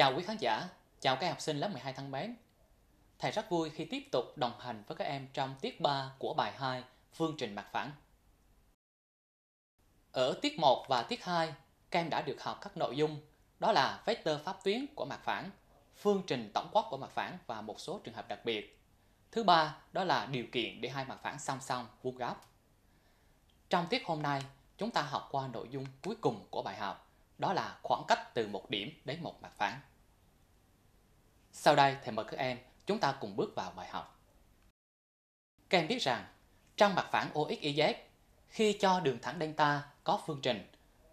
Chào quý khán giả, chào các học sinh lớp 12 thân mến, Thầy rất vui khi tiếp tục đồng hành với các em trong tiết 3 của bài 2 Phương trình mặt phẳng. Ở tiết 1 và tiết 2, các em đã được học các nội dung đó là vector pháp tuyến của mặt phẳng, phương trình tổng quát của mặt phẳng và một số trường hợp đặc biệt. Thứ ba đó là điều kiện để hai mặt phẳng song song vuông góc. Trong tiết hôm nay, chúng ta học qua nội dung cuối cùng của bài học, đó là khoảng cách từ một điểm đến một mặt phẳng. Sau đây thầy mời các em chúng ta cùng bước vào bài học. Các em biết rằng trong mặt phẳng OXYZ khi cho đường thẳng delta có phương trình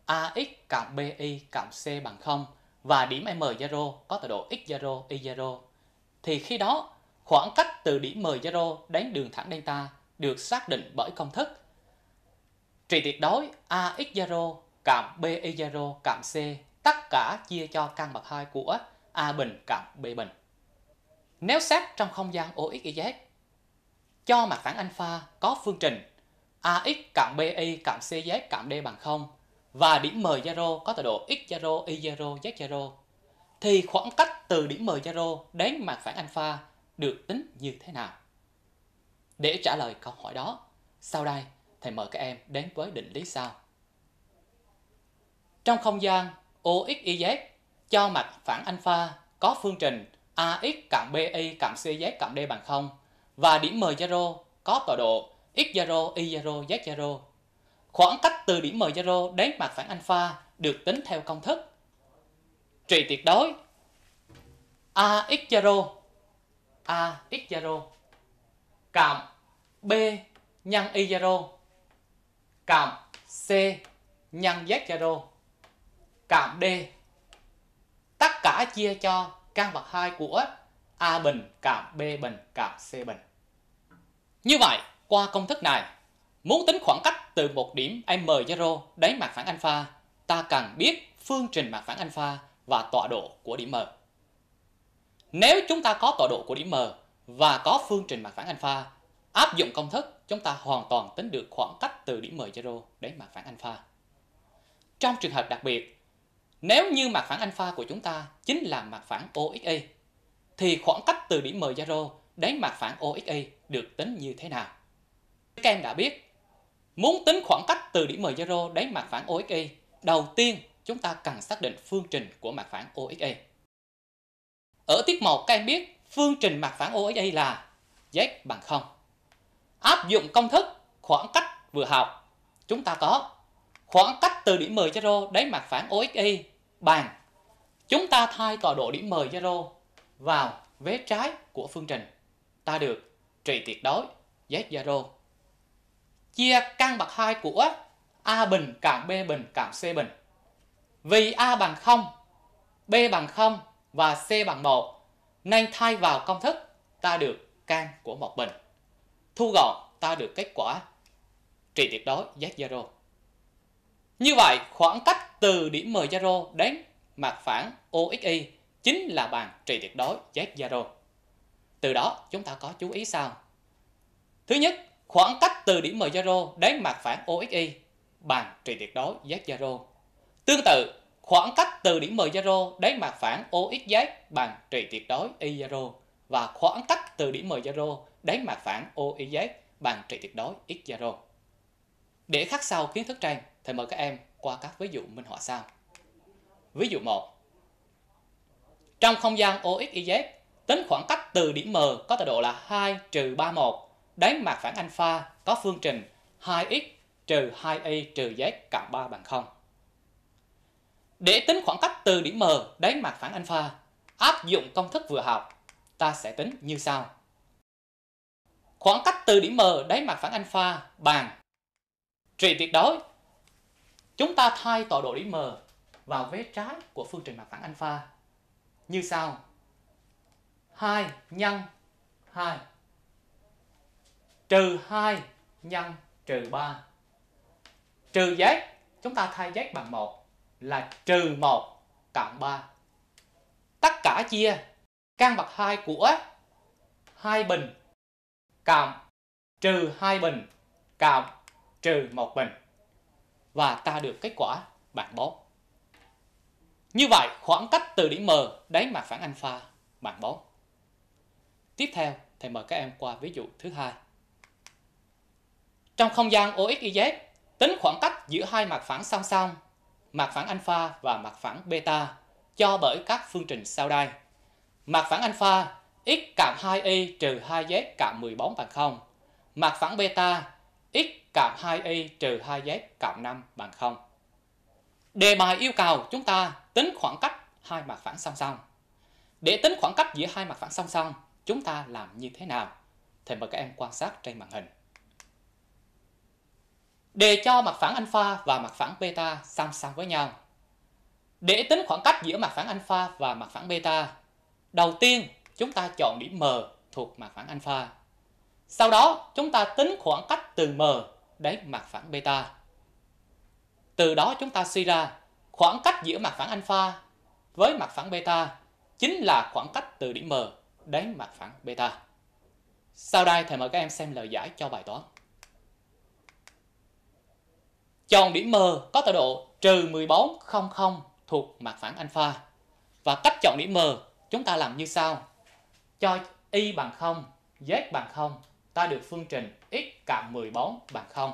AX cộng BY cộng C bằng 0 và điểm M0 có tọa độ X0, Y0 thì khi đó khoảng cách từ điểm M0 đến đường thẳng delta được xác định bởi công thức trị tuyệt đối AX0 cộng BY0 cộng C tất cả chia cho căn bậc 2 của A bình cộng B bình. Nếu xét trong không gian OX, cho mặt phẳng alpha có phương trình AX cộng BY cộng CZ cộng D bằng 0 và điểm M 0 có tọa độ x 0 y 0 z 0 thì khoảng cách từ điểm M 0 đến mặt phẳng alpha được tính như thế nào? Để trả lời câu hỏi đó, sau đây thầy mời các em đến với định lý sau. Trong không gian OXYZ cho mặt phản alpha có phương trình AX cộng BY cộng CZ cộng D bằng 0 và điểm M 0 có tọa độ x0, y0, z0. Khoảng cách từ điểm m0 đến mặt phẳng alpha được tính theo công thức trị tuyệt đối ax0 ax0 cộng b nhân y0 cộng c nhân z0 cộng d tất cả chia cho căn bậc 2 của A bình cộng B bình cộng C bình. Như vậy, qua công thức này, muốn tính khoảng cách từ một điểm M0 đến mặt phẳng alpha, ta cần biết phương trình mặt phẳng alpha và tọa độ của điểm M. Nếu chúng ta có tọa độ của điểm M và có phương trình mặt phẳng alpha, áp dụng công thức chúng ta hoàn toàn tính được khoảng cách từ điểm M0 đến mặt phẳng alpha. Trong trường hợp đặc biệt, nếu như mặt phẳng alpha của chúng ta chính là mặt phẳng OXA, thì khoảng cách từ điểm M 0 đến mặt phẳng OXA được tính như thế nào? Các em đã biết, muốn tính khoảng cách từ điểm M 0 đến mặt phẳng OXA, đầu tiên chúng ta cần xác định phương trình của mặt phẳng OXA. Ở tiết 1 các em biết phương trình mặt phẳng OXA là z bằng 0. Áp dụng công thức khoảng cách vừa học, chúng ta có khoảng cách từ điểm 10 cho đến mặt phẳng OXY bằng chúng ta thay tọa độ điểm 10 cho vào vế trái của phương trình ta được trị tuyệt đối z zero chia căn bậc 2 của a bình cộng b bình cộng c bình vì a bằng 0 b bằng 0 và c bằng 1 nên thay vào công thức ta được căn của một bình thu gọn ta được kết quả trị tuyệt đối z zero như vậy, khoảng cách từ điểm 10 Zalo đến mặt phẳng OXY chính là bằng trị tuyệt đối Z Zalo. Từ đó, chúng ta có chú ý sau. Thứ nhất, khoảng cách từ điểm 10 Zalo đến mặt phẳng OXY bằng trị tuyệt đối Z Zalo. Tương tự, khoảng cách từ điểm 10 Zalo đến mặt phẳng OXZ bằng trị tuyệt đối Y Zalo và khoảng cách từ điểm 10 Zalo đến mặt phẳng OYZ bằng trị tuyệt đối X Zalo. Để khắc sâu kiến thức trên, Thầy mời các em qua các ví dụ minh họa sau. Ví dụ 1. Trong không gian OXYZ, tính khoảng cách từ điểm M có tọa độ là 2 trừ 31 đến mặt phẳng alpha có phương trình 2x trừ 2y trừ z cộng 3 bằng 0. Để tính khoảng cách từ điểm M đến mặt phẳng alpha, áp dụng công thức vừa học, ta sẽ tính như sau. Khoảng cách từ điểm M đến mặt phẳng alpha bằng trị tuyệt đối Chúng ta thay tọa độ điểm M vào vế trái của phương trình mặt phẳng alpha như sau. 2 nhân 2 trừ 2 nhân trừ 3 trừ z chúng ta thay z bằng 1 là trừ 1 cộng 3 tất cả chia căn bậc 2 của 2 bình cộng trừ 2 bình cộng trừ 1 bình và ta được kết quả bạn bó. Như vậy, khoảng cách từ điểm M đến mặt phẳng alpha bạn bó. Tiếp theo, thầy mời các em qua ví dụ thứ hai. Trong không gian OXYZ, tính khoảng cách giữa hai mặt phẳng song song, mặt phẳng alpha và mặt phẳng beta cho bởi các phương trình sau đây. Mặt phẳng alpha x cộng 2y trừ 2z cộng 14 bằng 0. Mặt phẳng beta x cộng 2 a trừ 2z cộng 5 bằng 0. Đề bài yêu cầu chúng ta tính khoảng cách hai mặt phẳng song song. Để tính khoảng cách giữa hai mặt phẳng song song, chúng ta làm như thế nào? Thì mời các em quan sát trên màn hình. Để cho mặt phẳng alpha và mặt phẳng beta song song với nhau. Để tính khoảng cách giữa mặt phẳng alpha và mặt phẳng beta, đầu tiên chúng ta chọn điểm M thuộc mặt phẳng alpha sau đó chúng ta tính khoảng cách từ M đến mặt phẳng beta. Từ đó chúng ta suy ra khoảng cách giữa mặt phẳng alpha với mặt phẳng beta chính là khoảng cách từ điểm M đến mặt phẳng beta. Sau đây thầy mời các em xem lời giải cho bài toán. Chọn điểm M có tọa độ trừ 1400 thuộc mặt phẳng alpha. Và cách chọn điểm M chúng ta làm như sau. Cho y bằng 0, z bằng 0 ta được phương trình x cộng 14 bằng 0.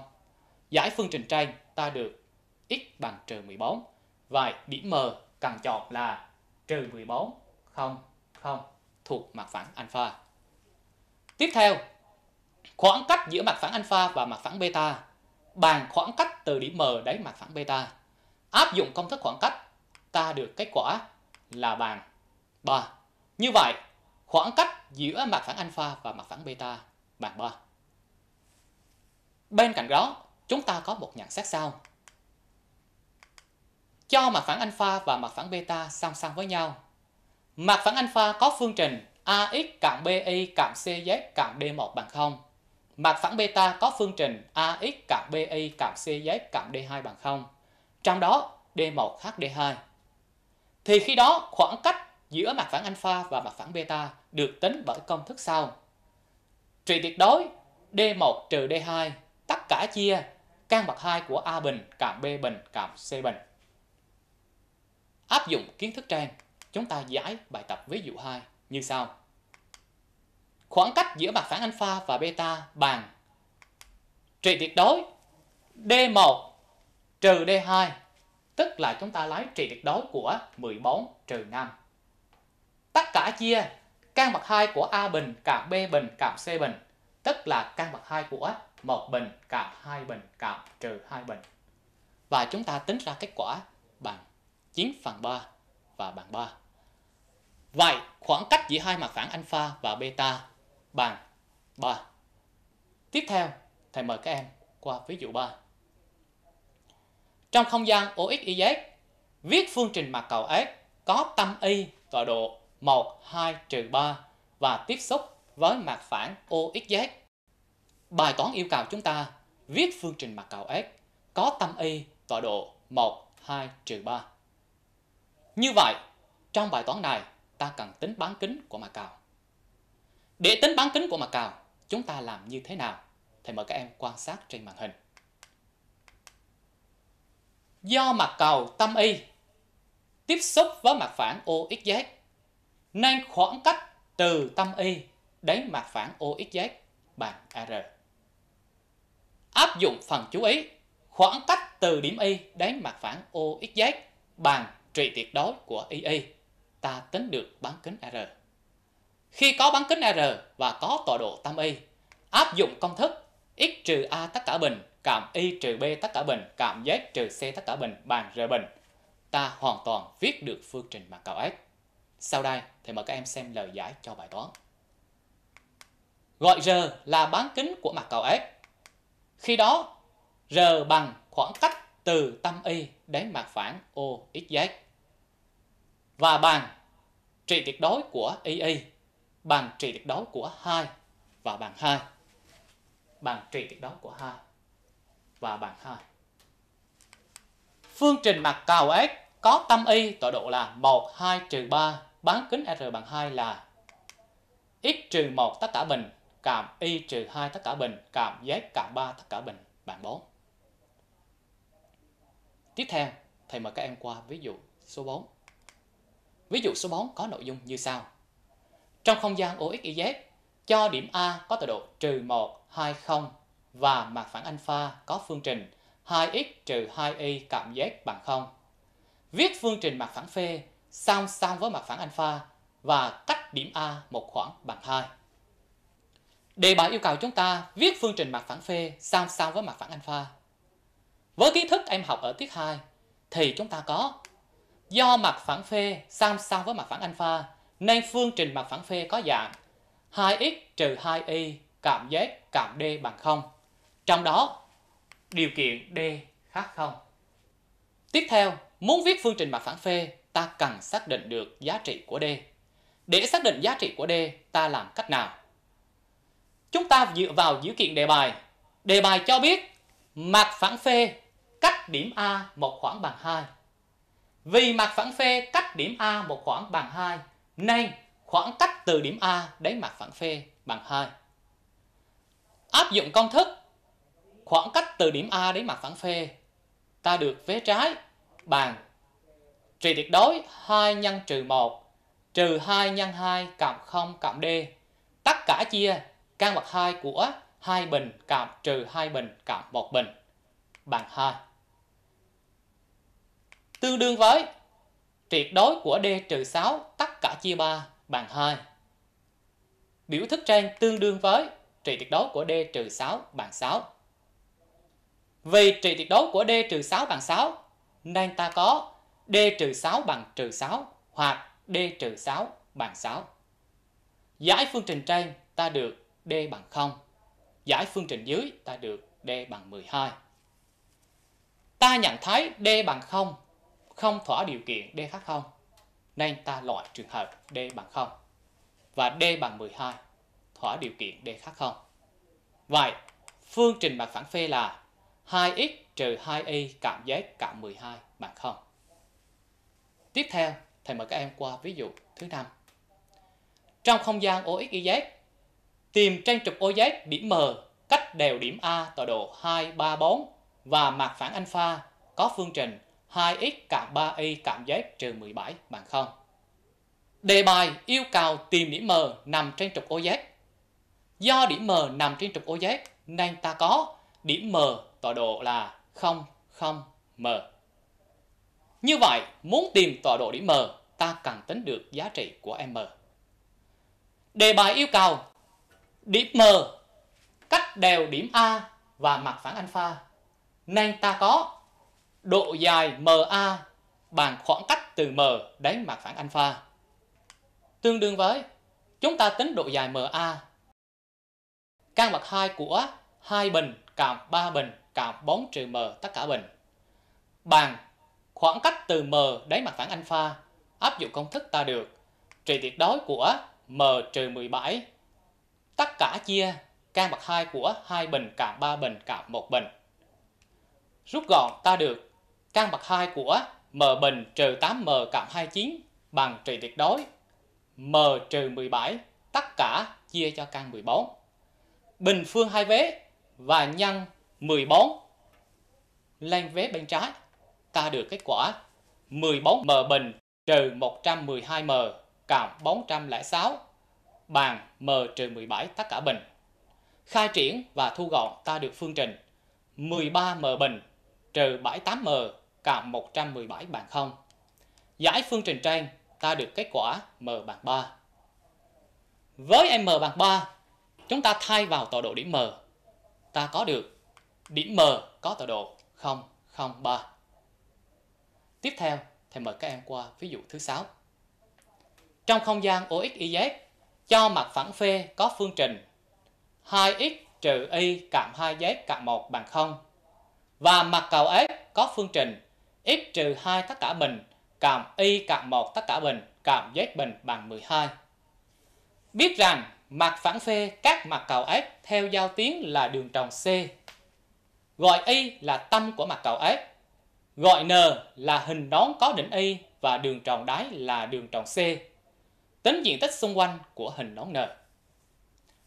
Giải phương trình trên ta được x bằng trừ 14. Vậy điểm M cần chọn là trừ 14, 0, 0 thuộc mặt phẳng alpha. Tiếp theo, khoảng cách giữa mặt phẳng alpha và mặt phẳng beta bằng khoảng cách từ điểm M đến mặt phẳng beta. Áp dụng công thức khoảng cách, ta được kết quả là bằng 3. Như vậy, khoảng cách giữa mặt phẳng alpha và mặt phẳng beta bàn ba. Bên cạnh đó, chúng ta có một nhận xét sau. Cho mặt phẳng alpha và mặt phẳng beta song song với nhau. Mặt phẳng alpha có phương trình AX cộng BY cộng CZ cộng D1 bằng 0. Mặt phẳng beta có phương trình AX cộng BY cộng CZ cộng D2 bằng 0. Trong đó D1 khác d 2 Thì khi đó khoảng cách giữa mặt phẳng alpha và mặt phẳng beta được tính bởi công thức sau. Trị tuyệt đối D1 trừ D2 tất cả chia căn bậc 2 của A bình cộng B bình cộng C bình. Áp dụng kiến thức trên, chúng ta giải bài tập ví dụ 2 như sau. Khoảng cách giữa mặt phẳng alpha và beta bằng trị tuyệt đối D1 trừ D2 tức là chúng ta lấy trị tuyệt đối của 14 trừ 5. Tất cả chia căn bậc 2 của A bình cộng B bình cộng C bình, tức là căn bậc 2 của 1 bình cộng 2 bình cộng trừ 2 bình. Và chúng ta tính ra kết quả bằng 9 phần 3 và bằng 3. Vậy, khoảng cách giữa hai mặt phẳng alpha và beta bằng 3. Tiếp theo, thầy mời các em qua ví dụ 3. Trong không gian OXYZ, viết phương trình mặt cầu S có tâm y tọa độ 1, 2, trừ 3 và tiếp xúc với mặt phản OXZ. Bài toán yêu cầu chúng ta viết phương trình mặt cầu S có tâm y tọa độ 1, 2, trừ 3. Như vậy, trong bài toán này, ta cần tính bán kính của mặt cầu. Để tính bán kính của mặt cầu, chúng ta làm như thế nào? Thầy mời các em quan sát trên màn hình. Do mặt cầu tâm y tiếp xúc với mặt phản OXZ nên khoảng cách từ tâm y đến mặt phẳng OXZ bằng r. Áp dụng phần chú ý, khoảng cách từ điểm y đến mặt phẳng OXZ bằng trị tuyệt đối của y ta tính được bán kính R. Khi có bán kính R và có tọa độ tâm y, áp dụng công thức x trừ a tất cả bình cộng y trừ b tất cả bình cộng z trừ c tất cả bình bằng r bình, ta hoàn toàn viết được phương trình mặt cầu S. Sau đây thì mời các em xem lời giải cho bài toán. Gọi R là bán kính của mặt cầu S. Khi đó R bằng khoảng cách từ tâm Y đến mặt phẳng OXZ và bằng trị tuyệt đối của y bằng trị tuyệt đối của 2 và bằng 2 bằng trị tuyệt đối của 2 và bằng 2. Phương trình mặt cầu x có tâm y tọa độ là 1, 2, 3 bán kính R bằng 2 là x trừ 1 tất cả bình cộng y trừ 2 tất cả bình cộng z cộng 3 tất cả bình bằng 4. Tiếp theo, thầy mời các em qua ví dụ số 4. Ví dụ số 4 có nội dung như sau. Trong không gian OXYZ, cho điểm A có tọa độ trừ 1, 2, 0 và mặt phẳng alpha có phương trình 2x trừ 2y cộng z bằng 0. Viết phương trình mặt phẳng phê song song với mặt phẳng alpha và cách điểm A một khoảng bằng 2. Đề bài yêu cầu chúng ta viết phương trình mặt phẳng phê song song với mặt phẳng alpha. Với kiến thức em học ở tiết 2 thì chúng ta có do mặt phẳng phê song song với mặt phẳng alpha nên phương trình mặt phẳng phê có dạng 2x trừ 2y cộng z cộng d bằng 0. Trong đó điều kiện d khác 0. Tiếp theo, muốn viết phương trình mặt phẳng phê ta cần xác định được giá trị của D. Để xác định giá trị của D, ta làm cách nào? Chúng ta dựa vào dữ kiện đề bài. Đề bài cho biết mặt phẳng phê cách điểm A một khoảng bằng 2. Vì mặt phẳng phê cách điểm A một khoảng bằng 2, nên khoảng cách từ điểm A đến mặt phẳng phê bằng 2. Áp dụng công thức khoảng cách từ điểm A đến mặt phẳng phê, ta được vế trái bằng Trị tuyệt đối 2 nhân trừ 1 trừ 2 nhân 2 cộng 0 cộng D. Tất cả chia căn bậc 2 của 2 bình cộng trừ 2 bình cộng 1 bình bằng 2. Tương đương với tuyệt đối của D trừ 6 tất cả chia 3 bằng 2. Biểu thức trên tương đương với trị tuyệt đối của D trừ 6 bằng 6. Vì trị tuyệt đối của D trừ 6 bằng 6 nên ta có d trừ 6 bằng trừ 6 hoặc d trừ 6 bằng 6. Giải phương trình trên ta được d bằng 0. Giải phương trình dưới ta được d bằng 12. Ta nhận thấy d bằng 0 không thỏa điều kiện d khác 0 nên ta loại trường hợp d bằng 0 và d bằng 12 thỏa điều kiện d khác 0. Vậy, phương trình mặt phẳng phê là 2x trừ 2y cộng z cộng 12 bằng 0. Tiếp theo, thầy mời các em qua ví dụ thứ năm. Trong không gian OXYZ, tìm trang trục OZ điểm M cách đều điểm A tọa độ 2, 3, 4 và mặt phẳng alpha có phương trình 2x cộng 3y cộng z trừ 17 bằng 0. Đề bài yêu cầu tìm điểm M nằm trên trục OZ. Do điểm M nằm trên trục OZ nên ta có điểm M tọa độ là 0, 0, M. Như vậy, muốn tìm tọa độ điểm M, ta cần tính được giá trị của M. Đề bài yêu cầu điểm M cách đều điểm A và mặt phẳng alpha nên ta có độ dài MA bằng khoảng cách từ M đến mặt phẳng alpha tương đương với chúng ta tính độ dài MA căn bậc 2 của 2 bình cộng 3 bình cộng 4 trừ M tất cả bình bằng Khoảng cách từ m đến mặt phẳng alpha áp dụng công thức ta được trị tuyệt đối của m trừ 17 tất cả chia căn bậc 2 của 2 bình cộng 3 bình cộng 1 bình. Rút gọn ta được căn bậc 2 của m bình trừ 8m cộng 29 bằng trị tuyệt đối m trừ 17 tất cả chia cho căn 14. Bình phương hai vế và nhân 14 lên vế bên trái ta được kết quả 14 m bình trừ 112 m cộng 406 bằng m trừ 17 tất cả bình. Khai triển và thu gọn ta được phương trình 13m bình trừ 78m cộng 117 bằng 0. Giải phương trình trên ta được kết quả m bằng 3. Với m bằng 3, chúng ta thay vào tọa độ điểm m. Ta có được điểm m có tọa độ 0, 0, 3. Tiếp theo, thầy mời các em qua ví dụ thứ 6. Trong không gian OXYZ, cho mặt phẳng phê có phương trình 2x trừ y cộng 2z cộng 1 bằng 0 và mặt cầu S có phương trình x trừ 2 tất cả bình cộng y cộng 1 tất cả bình cộng z bình bằng 12. Biết rằng mặt phẳng phê các mặt cầu S theo giao tuyến là đường tròn C. Gọi y là tâm của mặt cầu S. Gọi N là hình nón có đỉnh Y và đường tròn đáy là đường tròn C. Tính diện tích xung quanh của hình nón N.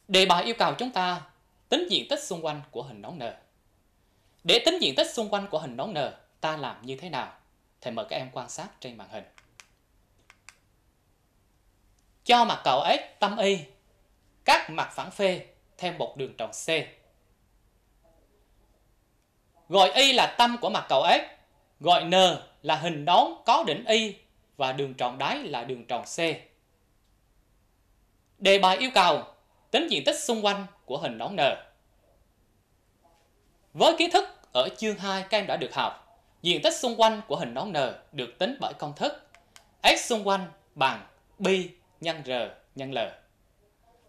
Đề bài yêu cầu chúng ta tính diện tích xung quanh của hình nón N. Để tính diện tích xung quanh của hình nón N, ta làm như thế nào? Thầy mời các em quan sát trên màn hình. Cho mặt cầu S tâm Y, các mặt phẳng phê theo một đường tròn C. Gọi Y là tâm của mặt cầu S Gọi N là hình nón có đỉnh Y và đường tròn đáy là đường tròn C. Đề bài yêu cầu tính diện tích xung quanh của hình nón N. Với kiến thức ở chương 2 các em đã được học, diện tích xung quanh của hình nón N được tính bởi công thức s xung quanh bằng pi nhân r nhân l.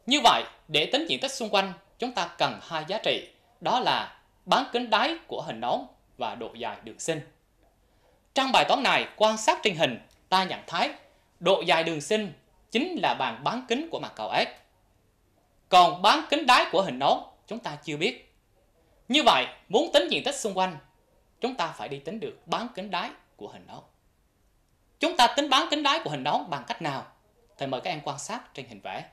Như vậy, để tính diện tích xung quanh, chúng ta cần hai giá trị, đó là bán kính đáy của hình nón và độ dài đường sinh. Trong bài toán này, quan sát trình hình, ta nhận thấy độ dài đường sinh chính là bàn bán kính của mặt cầu S. Còn bán kính đáy của hình nón chúng ta chưa biết. Như vậy, muốn tính diện tích xung quanh, chúng ta phải đi tính được bán kính đáy của hình nón. Chúng ta tính bán kính đáy của hình nón bằng cách nào? Thầy mời các em quan sát trên hình vẽ.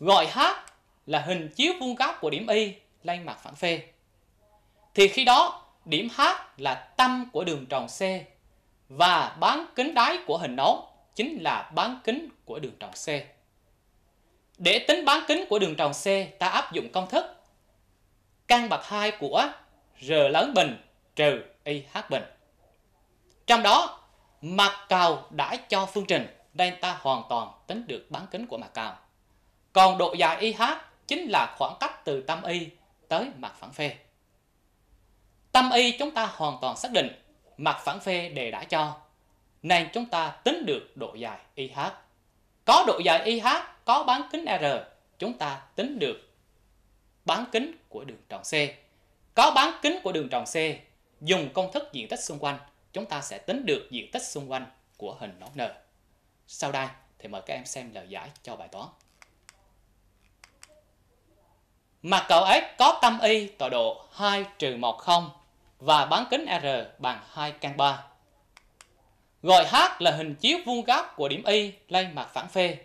Gọi H là hình chiếu vuông góc của điểm Y lên mặt phẳng phê. Thì khi đó điểm H là tâm của đường tròn C và bán kính đáy của hình nón chính là bán kính của đường tròn C. Để tính bán kính của đường tròn C, ta áp dụng công thức căn bậc 2 của R lớn bình trừ IH bình. Trong đó, mặt cầu đã cho phương trình nên ta hoàn toàn tính được bán kính của mặt cầu. Còn độ dài IH chính là khoảng cách từ tâm Y tới mặt phẳng phê. Tâm y chúng ta hoàn toàn xác định, mặt phản phê đề đã cho, nên chúng ta tính được độ dài IH. Có độ dài IH, có bán kính R, chúng ta tính được bán kính của đường tròn C. Có bán kính của đường tròn C, dùng công thức diện tích xung quanh, chúng ta sẽ tính được diện tích xung quanh của hình nón N. Sau đây thì mời các em xem lời giải cho bài toán. Mặt cầu S có tâm y tọa độ 2 1 0 và bán kính R bằng 2 căn 3. Gọi H là hình chiếu vuông góc của điểm Y lên mặt phẳng phê.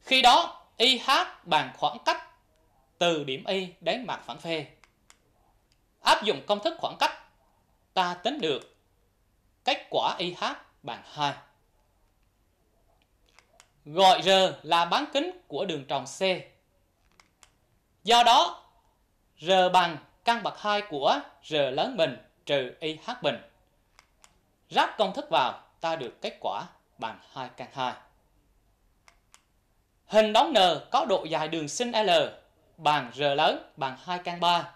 Khi đó, IH bằng khoảng cách từ điểm Y đến mặt phẳng phê. Áp dụng công thức khoảng cách, ta tính được kết quả IH bằng 2. Gọi R là bán kính của đường tròn C. Do đó, R bằng căn bậc 2 của R lớn bình trừ IH bình. Ráp công thức vào, ta được kết quả bằng 2 căn 2. Hình đóng N có độ dài đường sinh L bằng R lớn bằng 2 căn 3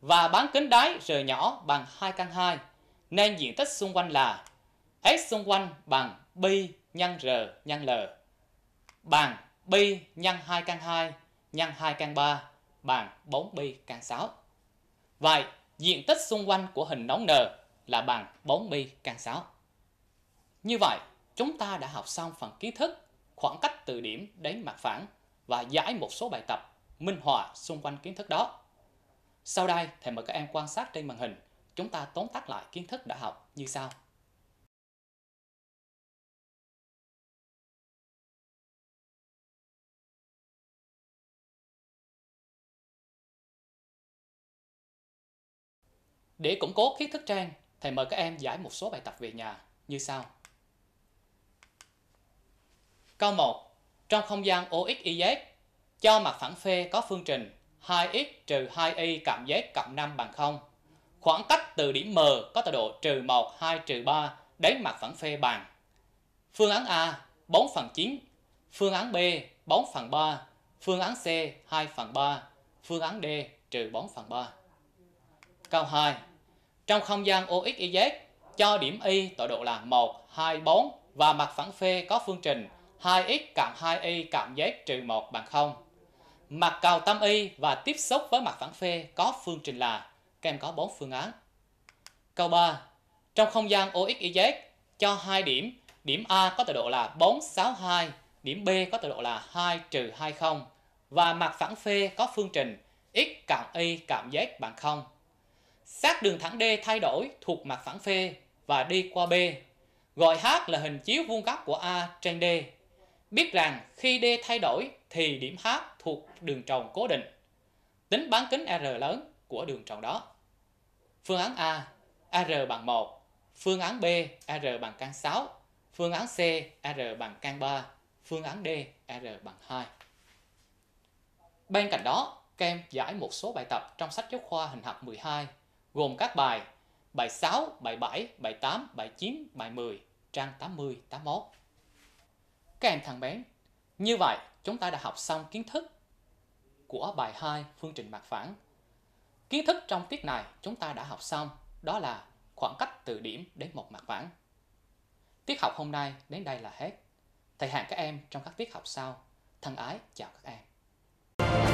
và bán kính đáy R nhỏ bằng 2 căn 2 nên diện tích xung quanh là S xung quanh bằng pi nhân R nhân L bằng pi nhân 2 căn 2 nhân 2 căn 3 bằng 4 pi căn 6. Vậy, diện tích xung quanh của hình nón N là bằng 4 pi căn 6. Như vậy, chúng ta đã học xong phần kiến thức khoảng cách từ điểm đến mặt phẳng và giải một số bài tập minh họa xung quanh kiến thức đó. Sau đây, thầy mời các em quan sát trên màn hình, chúng ta tóm tắt lại kiến thức đã học như sau. Để củng cố kiến thức trang, thầy mời các em giải một số bài tập về nhà như sau. Câu 1. Trong không gian OXYZ, cho mặt phẳng phê có phương trình 2x trừ 2y cộng z cộng 5 bằng 0. Khoảng cách từ điểm M có tọa độ trừ 1, 2, trừ 3 đến mặt phẳng phê bằng. Phương án A 4 phần 9, phương án B 4 phần 3, phương án C 2 phần 3, phương án D trừ 4 phần 3. Câu 2. Trong không gian OXYZ cho điểm Y tọa độ là 1, 2, 4 và mặt phẳng phê có phương trình 2x cộng 2y cộng z trừ 1 bằng 0. Mặt cầu tâm y và tiếp xúc với mặt phẳng phê có phương trình là các em có 4 phương án. Câu 3. Trong không gian OXYZ cho hai điểm, điểm A có tọa độ là 462, điểm B có tọa độ là 2 trừ 20 và mặt phẳng phê có phương trình x cộng y cộng z bằng 0 xác đường thẳng D thay đổi thuộc mặt phẳng phê và đi qua B. Gọi H là hình chiếu vuông góc của A trên D. Biết rằng khi D thay đổi thì điểm H thuộc đường tròn cố định. Tính bán kính R lớn của đường tròn đó. Phương án A, R bằng 1. Phương án B, R bằng căn 6. Phương án C, R bằng căn 3. Phương án D, R bằng 2. Bên cạnh đó, các em giải một số bài tập trong sách giáo khoa hình học 12 gồm các bài bài 6, bài 7, bài 8, bài 9, bài 10, trang 80, 81. Các em thằng bé, như vậy chúng ta đã học xong kiến thức của bài 2 phương trình mặt phẳng. Kiến thức trong tiết này chúng ta đã học xong, đó là khoảng cách từ điểm đến một mặt phẳng. Tiết học hôm nay đến đây là hết. Thầy hẹn các em trong các tiết học sau. Thân ái chào các em.